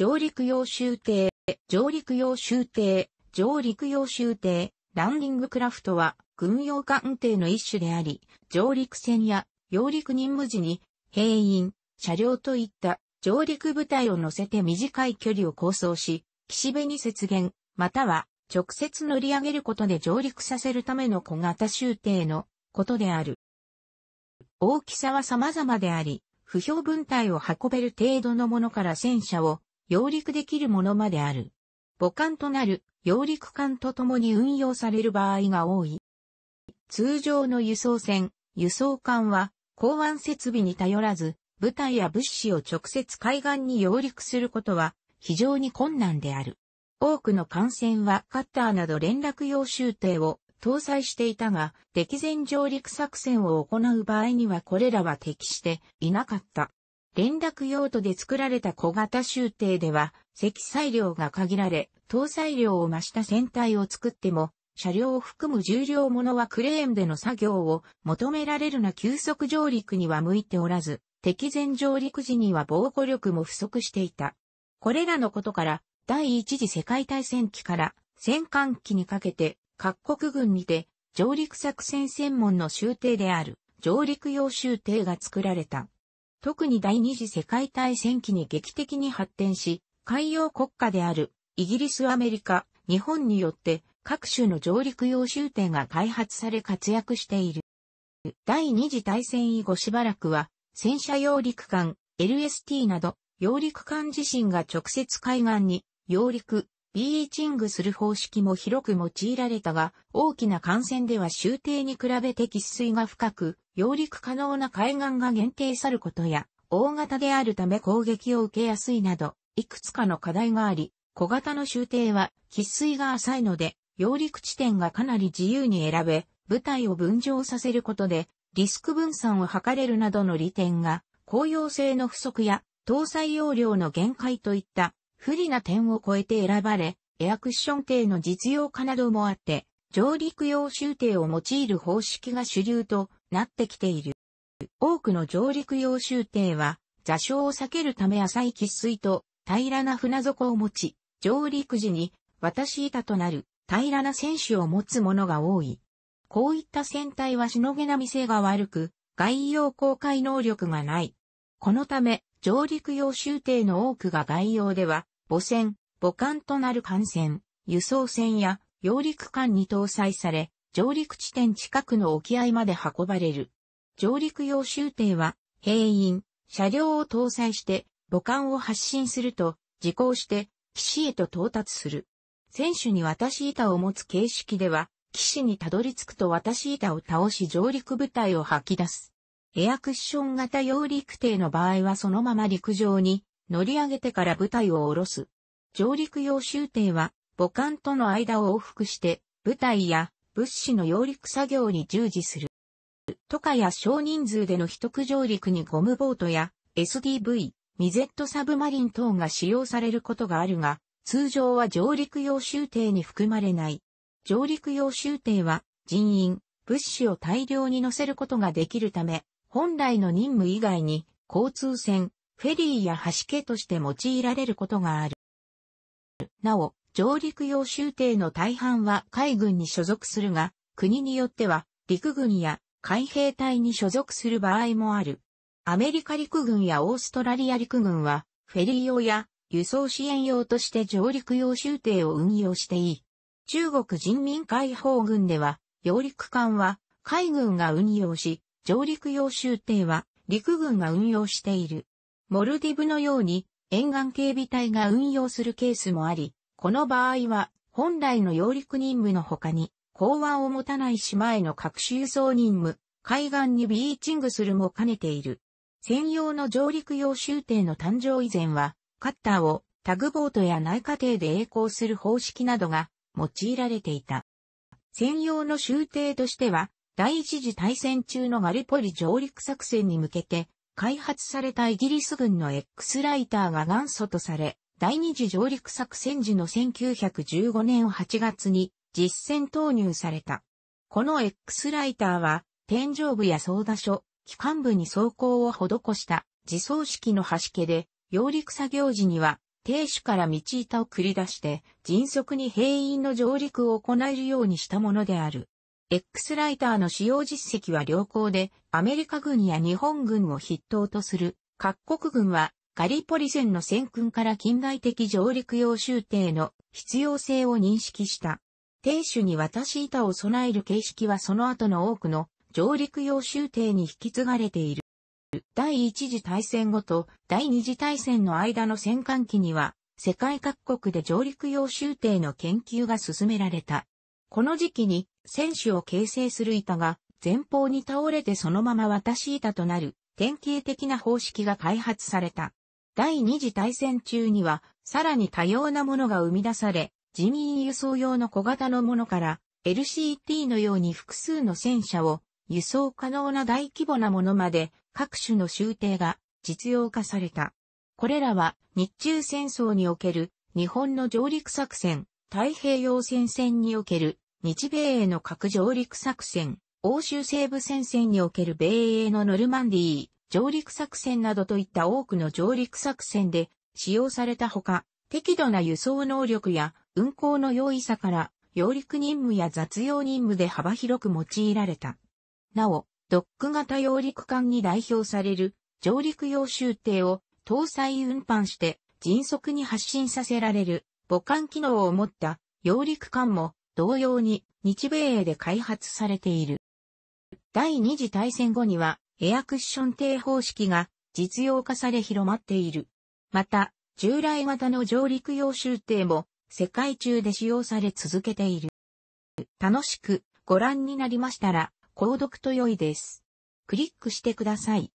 上陸用州艇、上陸用州艇、上陸用州艇、ランディングクラフトは軍用艦艇の一種であり、上陸船や揚陸任務時に兵員、車両といった上陸部隊を乗せて短い距離を構想し、岸辺に雪原、または直接乗り上げることで上陸させるための小型州艇のことである。大きさは様々であり、不評分隊を運べる程度のものから戦車を揚陸できるものまである。母艦となる揚陸艦と共に運用される場合が多い。通常の輸送船、輸送艦は港湾設備に頼らず、部隊や物資を直接海岸に揚陸することは非常に困難である。多くの艦船はカッターなど連絡用舟艇を搭載していたが、敵前上陸作戦を行う場合にはこれらは適していなかった。連絡用途で作られた小型集艇では、積載量が限られ、搭載量を増した船体を作っても、車両を含む重量ものはクレーンでの作業を求められるな急速上陸には向いておらず、敵前上陸時には防護力も不足していた。これらのことから、第一次世界大戦期から戦艦期にかけて、各国軍にて上陸作戦専門の集艇である上陸用集艇が作られた。特に第二次世界大戦期に劇的に発展し、海洋国家であるイギリス、アメリカ、日本によって各種の上陸用終点が開発され活躍している。第二次大戦以後しばらくは戦車揚陸艦 LST など揚陸艦自身が直接海岸に揚陸、ビーチングする方式も広く用いられたが、大きな艦船では終艇に比べて喫水が深く、揚陸可能な海岸が限定さることや、大型であるため攻撃を受けやすいなど、いくつかの課題があり、小型の終艇は、喫水が浅いので、揚陸地点がかなり自由に選べ、部隊を分譲させることで、リスク分散を図れるなどの利点が、公用性の不足や、搭載容量の限界といった不利な点を超えて選ばれ、エアクッション艇の実用化などもあって、上陸用舟艇を用いる方式が主流となってきている。多くの上陸用舟艇は、座礁を避けるため浅い喫水と平らな船底を持ち、上陸時に渡し板となる平らな船首を持つものが多い。こういった船体はしのげなみ性が悪く、外洋航海能力がない。このため、上陸用舟艇の多くが外洋では、母船、母艦となる艦船、輸送船や揚陸艦に搭載され、上陸地点近くの沖合まで運ばれる。上陸用終艇は、兵員、車両を搭載して、母艦を発進すると、自航して、岸へと到達する。船首に渡し板を持つ形式では、岸にたどり着くと渡し板を倒し上陸部隊を吐き出す。エアクッション型揚陸艇の場合はそのまま陸上に乗り上げてから部隊を下ろす。上陸用終艇は母艦との間を往復して部隊や物資の揚陸作業に従事する。とかや少人数での秘匿上陸にゴムボートや SDV、ミゼットサブマリン等が使用されることがあるが、通常は上陸用終艇に含まれない。上陸用終艇は人員、物資を大量に乗せることができるため、本来の任務以外に交通船、フェリーや橋家として用いられることがある。なお、上陸用州艇の大半は海軍に所属するが、国によっては陸軍や海兵隊に所属する場合もある。アメリカ陸軍やオーストラリア陸軍は、フェリー用や輸送支援用として上陸用州艇を運用していい。中国人民解放軍では、揚陸艦は海軍が運用し、上陸用州艇は陸軍が運用している。モルディブのように沿岸警備隊が運用するケースもあり、この場合は本来の揚陸任務の他に港湾を持たない島への各種輸送任務、海岸にビーチングするも兼ねている。専用の上陸用舟艇の誕生以前は、カッターをタグボートや内貨艇で栄光する方式などが用いられていた。専用の終艇としては、第一次大戦中のガリポリ上陸作戦に向けて開発されたイギリス軍の X ライターが元祖とされ、第二次上陸作戦時の1915年8月に実戦投入された。この X ライターは、天井部や操舵所、機関部に装甲を施した自走式の端気で、揚陸作業時には、停手から道板を繰り出して、迅速に兵員の上陸を行えるようにしたものである。X ライターの使用実績は良好で、アメリカ軍や日本軍を筆頭とする各国軍は、ガリポリ戦の戦訓から近代的上陸用終艇の必要性を認識した。艇首に渡し板を備える形式はその後の多くの上陸用終艇に引き継がれている。第一次大戦後と第二次大戦の間の戦艦期には、世界各国で上陸用終艇の研究が進められた。この時期に選手を形成する板が前方に倒れてそのまま渡し板となる典型的な方式が開発された。第二次大戦中にはさらに多様なものが生み出され、人民輸送用の小型のものから LCT のように複数の戦車を輸送可能な大規模なものまで各種の集艇が実用化された。これらは日中戦争における日本の上陸作戦、太平洋戦線における日米への核上陸作戦、欧州西部戦線における米英のノルマンディー、上陸作戦などといった多くの上陸作戦で使用されたほか、適度な輸送能力や運航の容易さから、揚陸任務や雑用任務で幅広く用いられた。なお、ドック型揚陸艦に代表される上陸用終艇を搭載運搬して迅速に発進させられる母艦機能を持った揚陸艦も同様に日米英で開発されている。第二次大戦後にはエアクッション艇方式が実用化され広まっている。また、従来型の上陸用集艇も世界中で使用され続けている。楽しくご覧になりましたら、購読と良いです。クリックしてください。